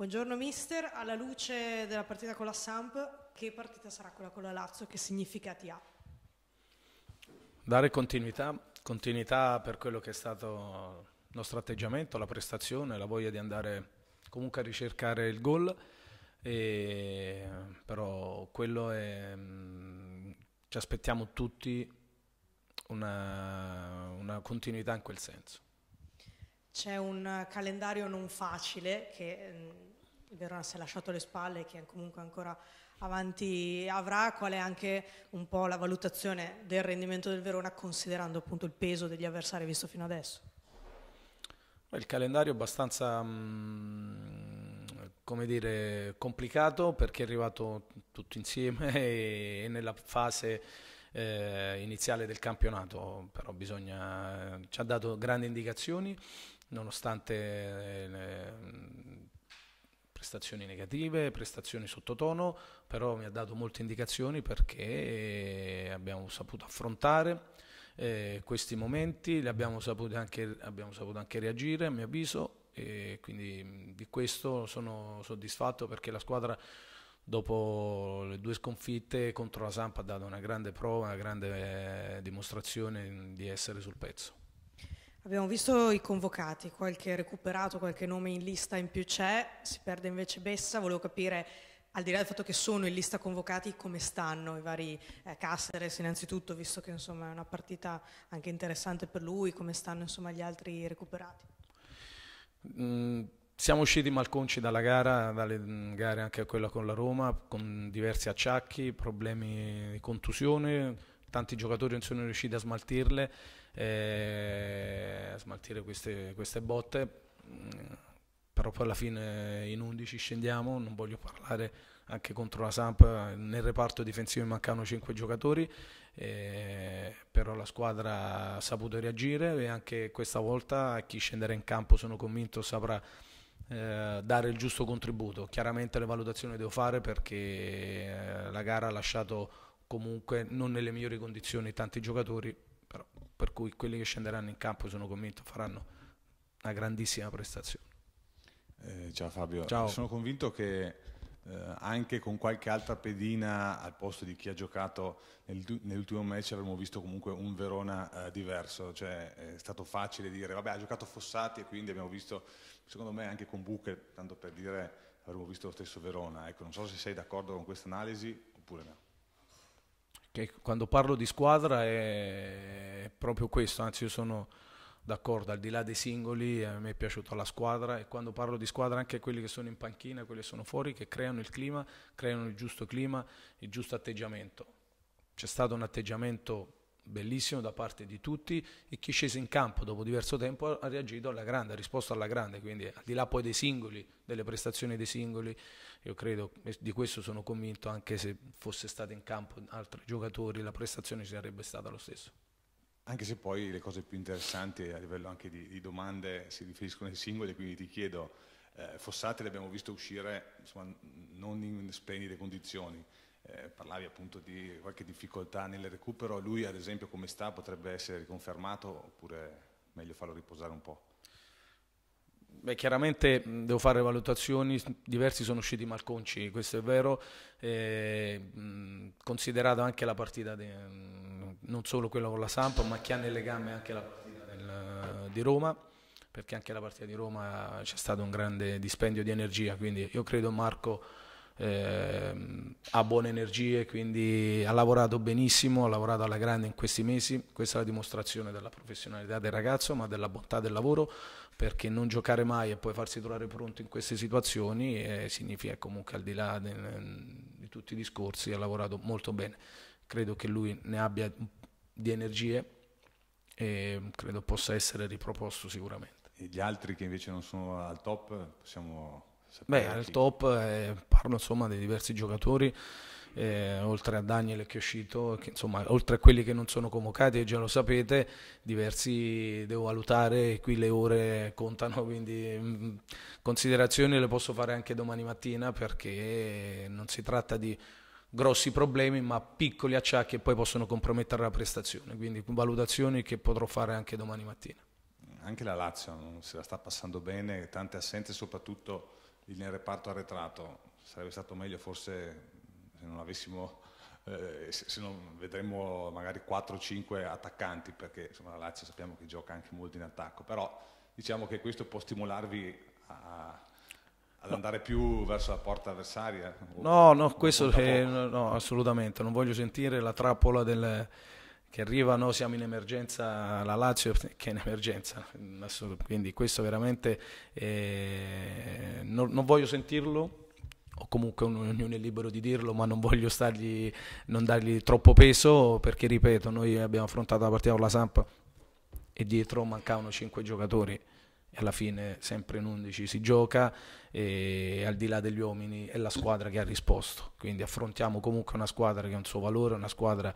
Buongiorno mister, alla luce della partita con la Samp, che partita sarà quella con la Lazio? Che significati ha? Dare continuità, continuità per quello che è stato il nostro atteggiamento, la prestazione, la voglia di andare comunque a ricercare il gol, e, però quello è, ci aspettiamo tutti una, una continuità in quel senso. C'è un eh, calendario non facile che il mm, Verona si è lasciato alle spalle e che comunque ancora avanti avrà, qual è anche un po' la valutazione del rendimento del Verona considerando appunto il peso degli avversari visto fino adesso? Il calendario è abbastanza mm, come dire, complicato perché è arrivato tutto insieme e nella fase eh, iniziale del campionato, però bisogna, eh, ci ha dato grandi indicazioni nonostante eh, le prestazioni negative, prestazioni sottotono, però mi ha dato molte indicazioni perché abbiamo saputo affrontare eh, questi momenti, abbiamo saputo, anche, abbiamo saputo anche reagire a mio avviso e quindi di questo sono soddisfatto perché la squadra dopo le due sconfitte contro la Sampa ha dato una grande prova, una grande eh, dimostrazione di essere sul pezzo. Abbiamo visto i convocati, qualche recuperato, qualche nome in lista in più c'è, si perde invece Bessa, volevo capire al di là del fatto che sono in lista convocati, come stanno i vari eh, Caceres innanzitutto, visto che insomma, è una partita anche interessante per lui, come stanno insomma, gli altri recuperati? Mm, siamo usciti malconci dalla gara, dalle mm, gare anche a quella con la Roma, con diversi acciacchi, problemi di contusione, tanti giocatori non sono riusciti a smaltirle eh, a smaltire queste, queste botte, mm, però poi alla fine in 11 scendiamo, non voglio parlare anche contro la Samp, nel reparto difensivo mancano 5 giocatori, eh, però la squadra ha saputo reagire e anche questa volta chi scenderà in campo sono convinto saprà eh, dare il giusto contributo. Chiaramente le valutazioni le devo fare perché eh, la gara ha lasciato comunque non nelle migliori condizioni tanti giocatori, per cui quelli che scenderanno in campo sono convinto faranno una grandissima prestazione. Eh, ciao Fabio, ciao. sono convinto che eh, anche con qualche altra pedina al posto di chi ha giocato nel, nell'ultimo match avremmo visto comunque un Verona eh, diverso, cioè è stato facile dire vabbè ha giocato Fossati e quindi abbiamo visto secondo me anche con Buche, tanto per dire avremmo visto lo stesso Verona, ecco non so se sei d'accordo con questa analisi oppure no che quando parlo di squadra è proprio questo, anzi io sono d'accordo, al di là dei singoli a eh, me è piaciuta la squadra e quando parlo di squadra anche quelli che sono in panchina, quelli che sono fuori, che creano il clima, creano il giusto clima, il giusto atteggiamento. C'è stato un atteggiamento bellissimo da parte di tutti e chi è sceso in campo dopo diverso tempo ha reagito alla grande, ha risposto alla grande, quindi al di là poi dei singoli, delle prestazioni dei singoli, io credo, di questo sono convinto, anche se fosse stato in campo altri giocatori, la prestazione ci sarebbe stata lo stesso. Anche se poi le cose più interessanti a livello anche di, di domande si riferiscono ai singoli, quindi ti chiedo, eh, Fossati l'abbiamo visto uscire insomma, non in splendide condizioni, eh, parlavi appunto di qualche difficoltà nel recupero, lui ad esempio come sta potrebbe essere riconfermato oppure meglio farlo riposare un po'? Beh, chiaramente devo fare valutazioni, diversi sono usciti malconci, questo è vero, eh, considerata anche la partita, di, non solo quella con la Sampa, ma chi ha nel legame anche la partita del, di Roma, perché anche la partita di Roma eh, c'è stato un grande dispendio di energia, quindi io credo Marco eh, ha buone energie, quindi ha lavorato benissimo, ha lavorato alla grande in questi mesi, questa è la dimostrazione della professionalità del ragazzo, ma della bontà del lavoro, perché non giocare mai e poi farsi trovare pronto in queste situazioni eh, significa comunque al di là di, ehm, di tutti i discorsi, ha lavorato molto bene, credo che lui ne abbia di energie e credo possa essere riproposto sicuramente. E gli altri che invece non sono al top possiamo Beh, al top eh, parlo insomma di diversi giocatori. Eh, oltre a Daniel che è uscito, che, insomma, oltre a quelli che non sono convocati, e già lo sapete, diversi devo valutare, qui le ore contano, quindi mh, mm, considerazioni le posso fare anche domani mattina perché non si tratta di grossi problemi ma piccoli acciacchi che poi possono compromettere la prestazione, quindi valutazioni che potrò fare anche domani mattina. Anche la Lazio non se la sta passando bene, tante assenze soprattutto nel reparto arretrato, sarebbe stato meglio forse se non avessimo eh, se, non vedremmo magari 4-5 attaccanti perché insomma, la Lazio sappiamo che gioca anche molto in attacco però diciamo che questo può stimolarvi a, ad andare più verso la porta avversaria no no questo è, no, assolutamente non voglio sentire la trappola del che arrivano, siamo in emergenza, la Lazio che è in emergenza, quindi questo veramente eh, non, non, voglio sentirlo, o comunque ognuno è libero di dirlo, ma non voglio stargli, non dargli troppo peso, perché ripeto, noi abbiamo affrontato la partita con la Samp e dietro mancavano 5 giocatori e alla fine sempre in 11 si gioca e al di là degli uomini è la squadra che ha risposto, quindi affrontiamo comunque una squadra che ha un suo valore, una squadra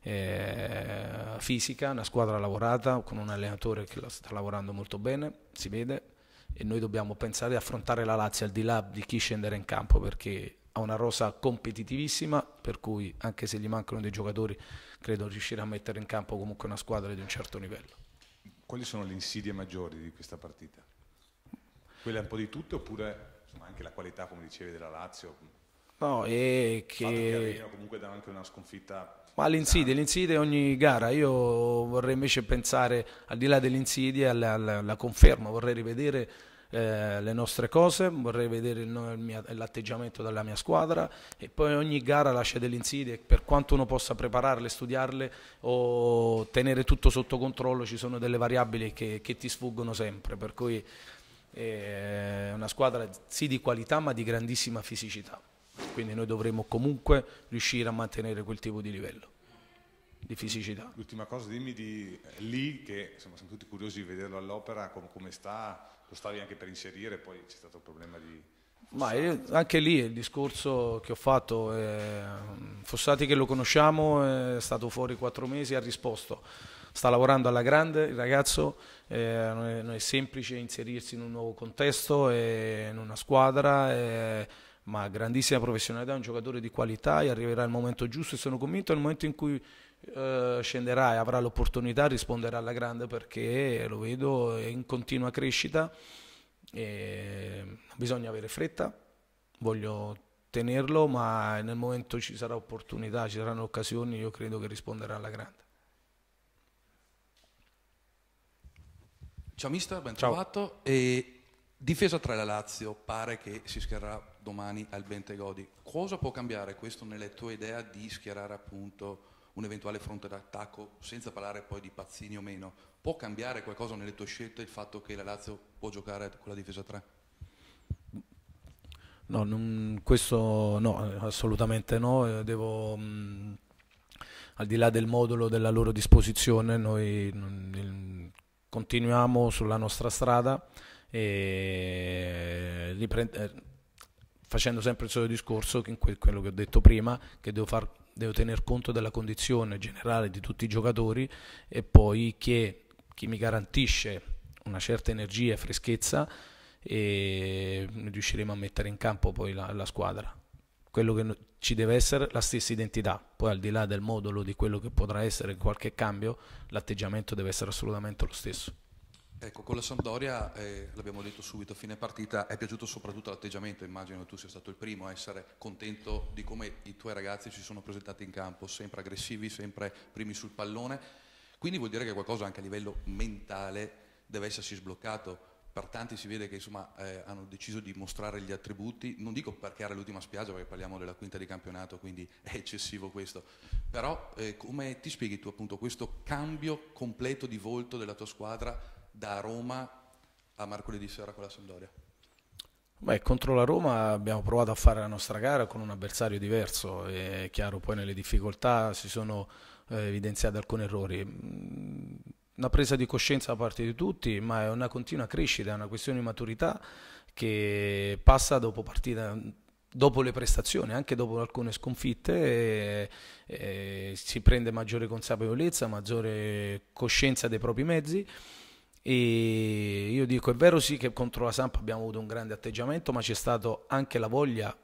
eh, fisica, una squadra lavorata con un allenatore che la sta lavorando molto bene, si vede e noi dobbiamo pensare di affrontare la Lazio al di là di chi scendere in campo perché ha una rosa competitivissima per cui anche se gli mancano dei giocatori credo riuscire a mettere in campo comunque una squadra di un certo livello quali sono le insidie maggiori di questa partita? Quella un po' di tutte oppure insomma, anche la qualità, come dicevi, della Lazio? No, e che... che Arena comunque dà anche una sconfitta... Ma l'insidia, l'insidia ogni gara, io vorrei invece pensare, al di là dell'insidia, alla, alla, alla conferma, vorrei rivedere eh, le nostre cose, vorrei vedere l'atteggiamento della mia squadra e poi ogni gara lascia delle insidie, per quanto uno possa prepararle, studiarle o tenere tutto sotto controllo, ci sono delle variabili che, che ti sfuggono sempre, per cui è eh, una squadra sì di qualità ma di grandissima fisicità, quindi noi dovremo comunque riuscire a mantenere quel tipo di livello di fisicità. L'ultima cosa, dimmi di lì, che insomma, siamo tutti curiosi di vederlo all'opera, come, come sta, lo stavi anche per inserire, poi c'è stato il problema di... Fossati. Ma io, anche lì il discorso che ho fatto, eh, Fossati che lo conosciamo è stato fuori quattro mesi, ha risposto, sta lavorando alla grande, il ragazzo eh, non, è, non, è, semplice inserirsi in un nuovo contesto, eh, in una squadra, ma grandissima professionalità, è un giocatore di qualità e arriverà il momento giusto e sono convinto al momento in cui eh, scenderà e avrà l'opportunità risponderà alla grande perché lo vedo è in continua crescita e bisogna avere fretta voglio tenerlo ma nel momento ci sarà opportunità ci saranno occasioni io credo che risponderà alla grande Ciao mister, ben Ciao. trovato. E difesa tra la Lazio, pare che si schiererà domani al Bentegodi. Cosa può cambiare questo nella tua idea di schierare appunto un eventuale fronte d'attacco, senza parlare poi di pazzini o meno, può cambiare qualcosa nelle tue scelte il fatto che la Lazio può giocare con la difesa 3? No, non, questo no, assolutamente no. Eh, devo, mh, mm, al di là del modulo della loro disposizione, noi mh, continuiamo sulla nostra strada e eh, eh, facendo sempre il solito discorso, che quello che ho detto prima, che devo fare devo tener conto della condizione generale di tutti i giocatori e poi che chi mi garantisce una certa energia e freschezza e riusciremo a mettere in campo poi la, la squadra. Quello che ci deve essere la stessa identità, poi al di là del modulo di quello che potrà essere qualche cambio, l'atteggiamento deve essere assolutamente lo stesso. Ecco, con la Sampdoria, eh, l'abbiamo detto subito a fine partita, è piaciuto soprattutto l'atteggiamento, immagino che tu sia stato il primo a essere contento di come i tuoi ragazzi si sono presentati in campo, sempre aggressivi, sempre primi sul pallone, quindi vuol dire che qualcosa anche a livello mentale deve essersi sbloccato, per tanti si vede che insomma, eh, hanno deciso di mostrare gli attributi, non dico perché era l'ultima spiaggia perché parliamo della quinta di campionato, quindi è eccessivo questo, però eh, come ti spieghi tu appunto questo cambio completo di volto della tua squadra da Roma a mercoledì sera con la Sampdoria? Beh, contro la Roma abbiamo provato a fare la nostra gara con un avversario diverso, è chiaro, poi nelle difficoltà si sono eh, evidenziati alcuni errori. Mm, una presa di coscienza da parte di tutti, ma è una continua crescita, è una questione di maturità che passa dopo partita dopo le prestazioni, anche dopo alcune sconfitte, eh, eh, si prende maggiore consapevolezza, maggiore coscienza dei propri mezzi e io dico, è vero sì che contro la Samp abbiamo avuto un grande atteggiamento, ma c'è stata anche la voglia,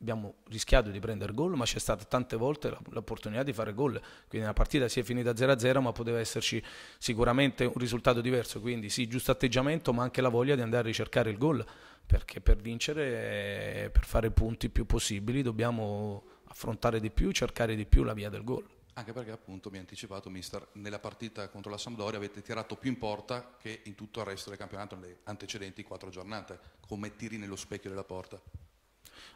abbiamo rischiato di prendere gol, ma c'è stata tante volte l'opportunità di fare gol. Quindi la partita si è finita 0-0, ma poteva esserci sicuramente un risultato diverso. Quindi sì, giusto atteggiamento, ma anche la voglia di andare a ricercare il gol, perché per vincere, per fare punti più possibili, dobbiamo affrontare di più, cercare di più la via del gol anche perché appunto mi ha anticipato mister, nella partita contro la Sampdoria avete tirato più in porta che in tutto il resto del campionato nelle antecedenti quattro giornate, come tiri nello specchio della porta?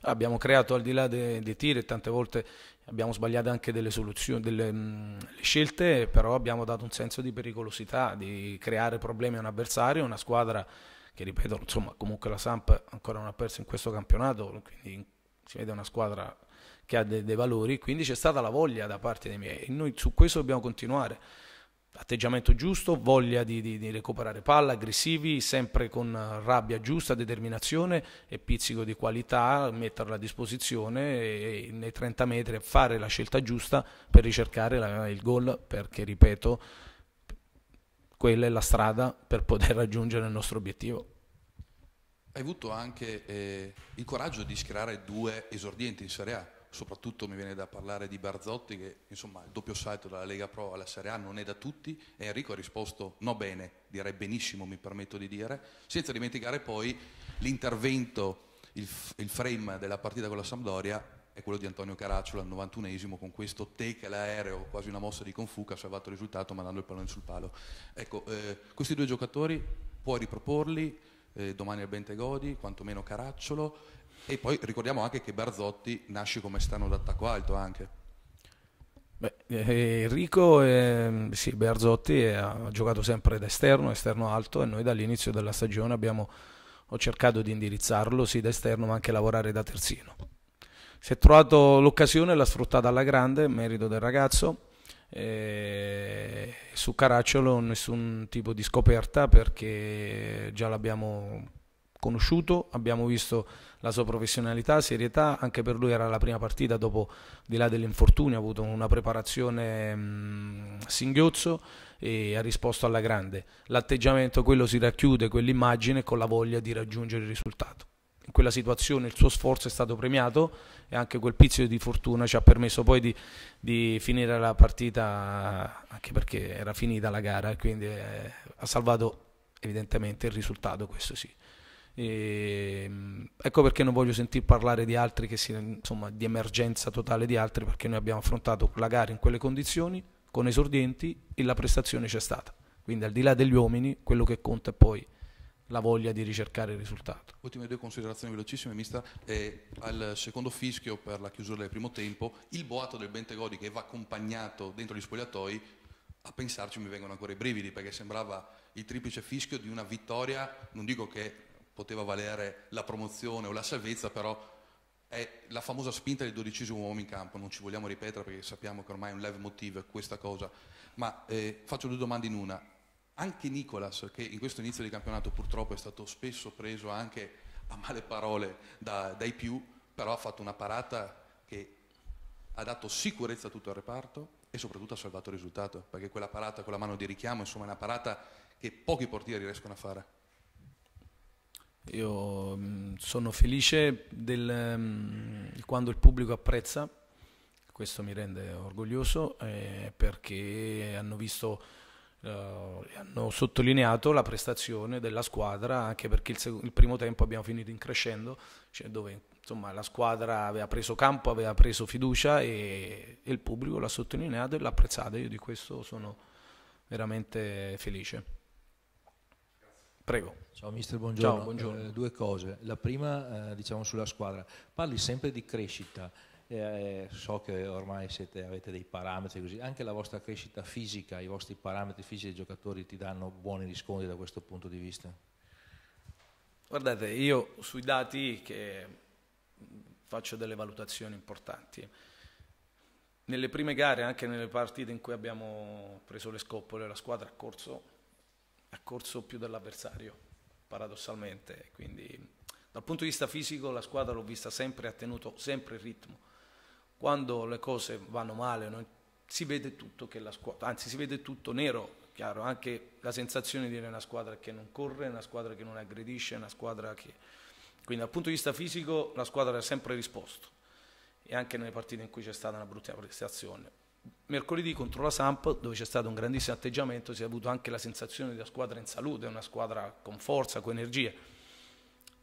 Abbiamo creato al di là dei, dei tiri e tante volte abbiamo sbagliato anche delle soluzioni, delle mh, mm, scelte, però abbiamo dato un senso di pericolosità, di creare problemi a un avversario, una squadra che ripeto, insomma, comunque la Samp ancora non ha perso in questo campionato, quindi si vede una squadra che ha dei, dei valori, quindi c'è stata la voglia da parte dei miei e noi su questo dobbiamo continuare. Atteggiamento giusto, voglia di, di, di recuperare palla, aggressivi, sempre con rabbia giusta, determinazione e pizzico di qualità, metterla a disposizione e nei 30 metri fare la scelta giusta per ricercare la, il gol perché, ripeto, quella è la strada per poter raggiungere il nostro obiettivo. Hai avuto anche eh, il coraggio di schierare due esordienti in Serie A, soprattutto mi viene da parlare di Barzotti che insomma il doppio salto dalla Lega Pro alla Serie A non è da tutti e Enrico ha risposto no bene, direi benissimo mi permetto di dire, senza dimenticare poi l'intervento, il, il frame della partita con la Sampdoria è quello di Antonio Caracciolo al 91esimo con questo take all'aereo, quasi una mossa di Confuca, ha salvato il risultato mandando il pallone sul palo. Ecco, eh, questi due giocatori puoi riproporli eh, domani al Bentegodi, quantomeno Caracciolo, e poi ricordiamo anche che Barzotti nasce come strano d'attacco alto anche. Beh, eh, Enrico, eh, sì, Berzotti eh, ha giocato sempre da esterno, esterno alto e noi dall'inizio della stagione abbiamo ho cercato di indirizzarlo sì da esterno ma anche lavorare da terzino. Si è trovato l'occasione, l'ha sfruttata alla grande, merito del ragazzo. Eh, su Caracciolo nessun tipo di scoperta perché già l'abbiamo conosciuto, abbiamo visto la sua professionalità, serietà, anche per lui era la prima partita dopo di là dell'infortunio, ha avuto una preparazione mh, mm, singhiozzo e ha risposto alla grande. L'atteggiamento, quello si racchiude, quell'immagine con la voglia di raggiungere il risultato. In quella situazione il suo sforzo è stato premiato e anche quel pizzico di fortuna ci ha permesso poi di, di finire la partita, anche perché era finita la gara, quindi eh, ha salvato evidentemente il risultato, questo sì. E, ehm, ecco perché non voglio sentir parlare di altri che si, insomma, di emergenza totale di altri, perché noi abbiamo affrontato la gara in quelle condizioni, con esordienti e la prestazione c'è stata. Quindi al di là degli uomini, quello che conta è poi la voglia di ricercare il risultato. Ultime due considerazioni velocissime, mister. Eh, al secondo fischio per la chiusura del primo tempo, il boato del Bentegodi che va accompagnato dentro gli spogliatoi, a pensarci mi vengono ancora i brividi perché sembrava il triplice fischio di una vittoria, non dico che poteva valere la promozione o la salvezza, però è la famosa spinta del dodicesimo uomo in campo, non ci vogliamo ripetere perché sappiamo che ormai è un live motive questa cosa, ma eh, faccio due domande in una. Anche Nicolas, che in questo inizio di campionato purtroppo è stato spesso preso anche a male parole da, dai più, però ha fatto una parata che ha dato sicurezza a tutto il reparto e soprattutto ha salvato il risultato, perché quella parata con la mano di richiamo insomma, è una parata che pochi portieri riescono a fare. Io mm, sono felice del, mm, quando il pubblico apprezza, questo mi rende orgoglioso eh, perché hanno visto, eh, hanno sottolineato la prestazione della squadra anche perché il, il primo tempo abbiamo finito in crescendo, cioè dove insomma, la squadra aveva preso campo, aveva preso fiducia e, e il pubblico l'ha sottolineato e l'ha apprezzato. Io di questo sono veramente felice. Prego. Ciao mister, buongiorno. Ciao, buongiorno. Eh, due cose. La prima, eh, diciamo sulla squadra. Parli sempre di crescita. Eh, eh, so che ormai siete, avete dei parametri così, anche la vostra crescita fisica, i vostri parametri fisici dei giocatori ti danno buoni riscontri da questo punto di vista? Guardate, io sui dati che faccio delle valutazioni importanti. Nelle prime gare, anche nelle partite in cui abbiamo preso le scoppole, la squadra ha corso ha corso più dell'avversario, paradossalmente. Quindi dal punto di vista fisico la squadra l'ho vista sempre, ha tenuto sempre il ritmo. Quando le cose vanno male non, si vede tutto che la squadra, anzi si vede tutto nero, chiaro, anche la sensazione di avere una squadra che non corre, una squadra che non aggredisce, una squadra che... Quindi dal punto di vista fisico la squadra ha sempre risposto e anche nelle partite in cui c'è stata una brutta prestazione mercoledì contro la Samp, dove c'è stato un grandissimo atteggiamento, si è avuto anche la sensazione di una squadra in salute, una squadra con forza, con energia.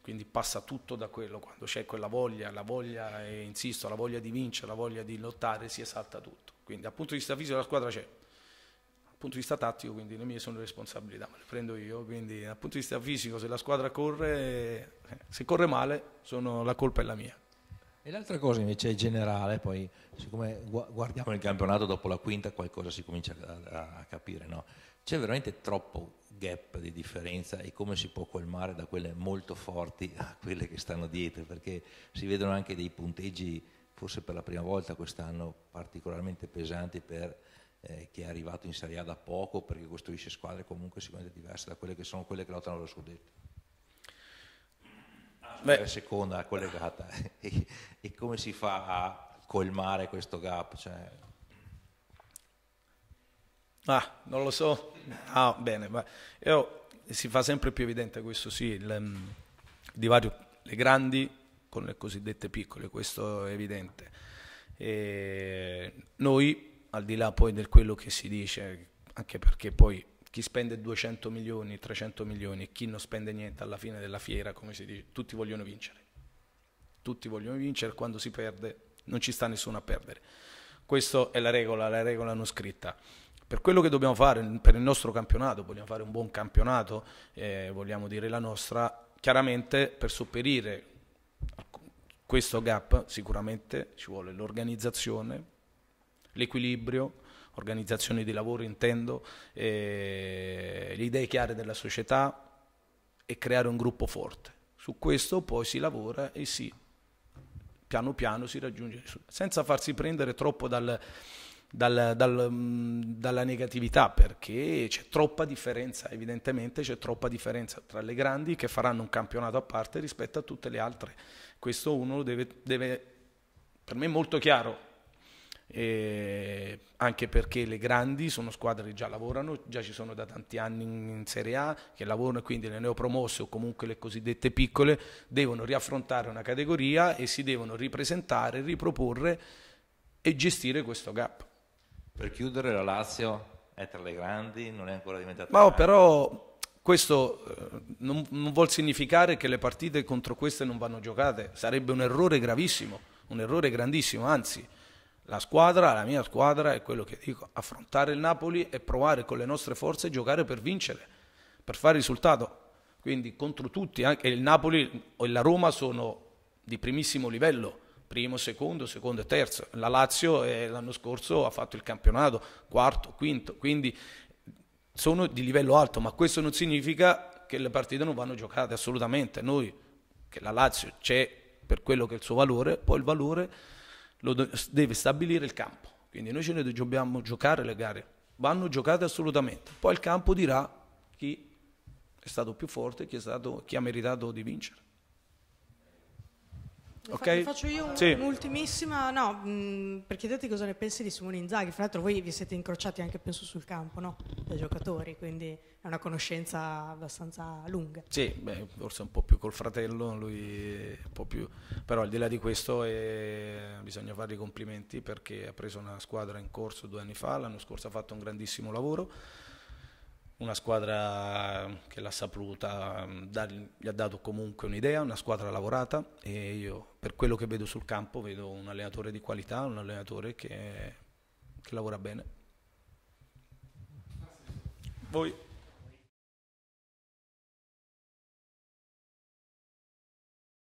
Quindi passa tutto da quello, quando c'è quella voglia, la voglia, e insisto, la voglia di vincere, la voglia di lottare, si esalta tutto. Quindi dal punto di vista fisico la squadra c'è, dal punto di vista tattico, quindi le mie sono le responsabilità, ma le prendo io, quindi dal punto di vista fisico se la squadra corre, eh, se corre male, sono, la colpa è la mia. E l'altra cosa invece è generale, poi siccome guardiamo il campionato dopo la quinta qualcosa si comincia a, a capire, no? C'è veramente troppo gap di differenza e come si può colmare da quelle molto forti a quelle che stanno dietro, perché si vedono anche dei punteggi forse per la prima volta quest'anno particolarmente pesanti per eh, chi è arrivato in Serie A da poco perché costruisce squadre comunque sicuramente diverse da quelle che sono quelle che lottano per lo scudetto. Beh. la seconda collegata. e, e come si fa a colmare questo gap? Cioè... Ah, non lo so. Ah, bene, io, si fa sempre più evidente questo sì, il, il mm, divario, le grandi con le cosiddette piccole, questo è evidente. E noi, al di là poi di quello che si dice, anche perché poi chi spende 200 milioni, 300 milioni e chi non spende niente alla fine della fiera, come si dice, tutti vogliono vincere. Tutti vogliono vincere, quando si perde non ci sta nessuno a perdere. Questa è la regola, la regola non scritta. Per quello che dobbiamo fare per il nostro campionato, vogliamo fare un buon campionato, eh, vogliamo dire la nostra, chiaramente per sopperire questo gap sicuramente ci vuole l'organizzazione, l'equilibrio, organizzazione di lavoro intendo, eh, le idee chiare della società e creare un gruppo forte. Su questo poi si lavora e si piano piano si raggiunge, senza farsi prendere troppo dal, dal, dal, dalla negatività, perché c'è troppa differenza, evidentemente c'è troppa differenza tra le grandi che faranno un campionato a parte rispetto a tutte le altre. Questo uno deve, deve per me è molto chiaro, eh, anche perché le grandi sono squadre che già lavorano, già ci sono da tanti anni in, Serie A che lavorano e quindi le neopromosse o comunque le cosiddette piccole devono riaffrontare una categoria e si devono ripresentare, riproporre e gestire questo gap. Per chiudere la Lazio è tra le grandi, non è ancora diventata... Ma no, però questo eh, non, non vuol significare che le partite contro queste non vanno giocate, sarebbe un errore gravissimo, un errore grandissimo, anzi la squadra, la mia squadra, è quello che dico, affrontare il Napoli e provare con le nostre forze a giocare per vincere, per fare risultato. Quindi contro tutti, anche il Napoli e la Roma sono di primissimo livello, primo, secondo, secondo e terzo. La Lazio eh, l'anno scorso ha fatto il campionato, quarto, quinto, quindi sono di livello alto, ma questo non significa che le partite non vanno giocate assolutamente. Noi, che la Lazio c'è per quello che è il suo valore, poi il valore lo deve stabilire il campo. Quindi noi ce ne dobbiamo giocare le gare, vanno giocate assolutamente. Poi il campo dirà chi è stato più forte, chi, stato, chi ha meritato di vincere. Okay. Faccio io un, sì. un'ultimissima, no, mh, mm, per chiederti cosa ne pensi di Simone Inzaghi. Fra l'altro voi vi siete incrociati anche penso sul campo, no? Da giocatori, quindi è una conoscenza abbastanza lunga. Sì, beh, forse un po' più col fratello, lui un po' più... Però al di là di questo eh, bisogna fare i complimenti perché ha preso una squadra in corso due anni fa, l'anno scorso ha fatto un grandissimo lavoro una squadra che l'ha saputa, mm, gli ha dato comunque un'idea, una squadra lavorata e io per quello che vedo sul campo vedo un allenatore di qualità, un allenatore che, che lavora bene. Voi?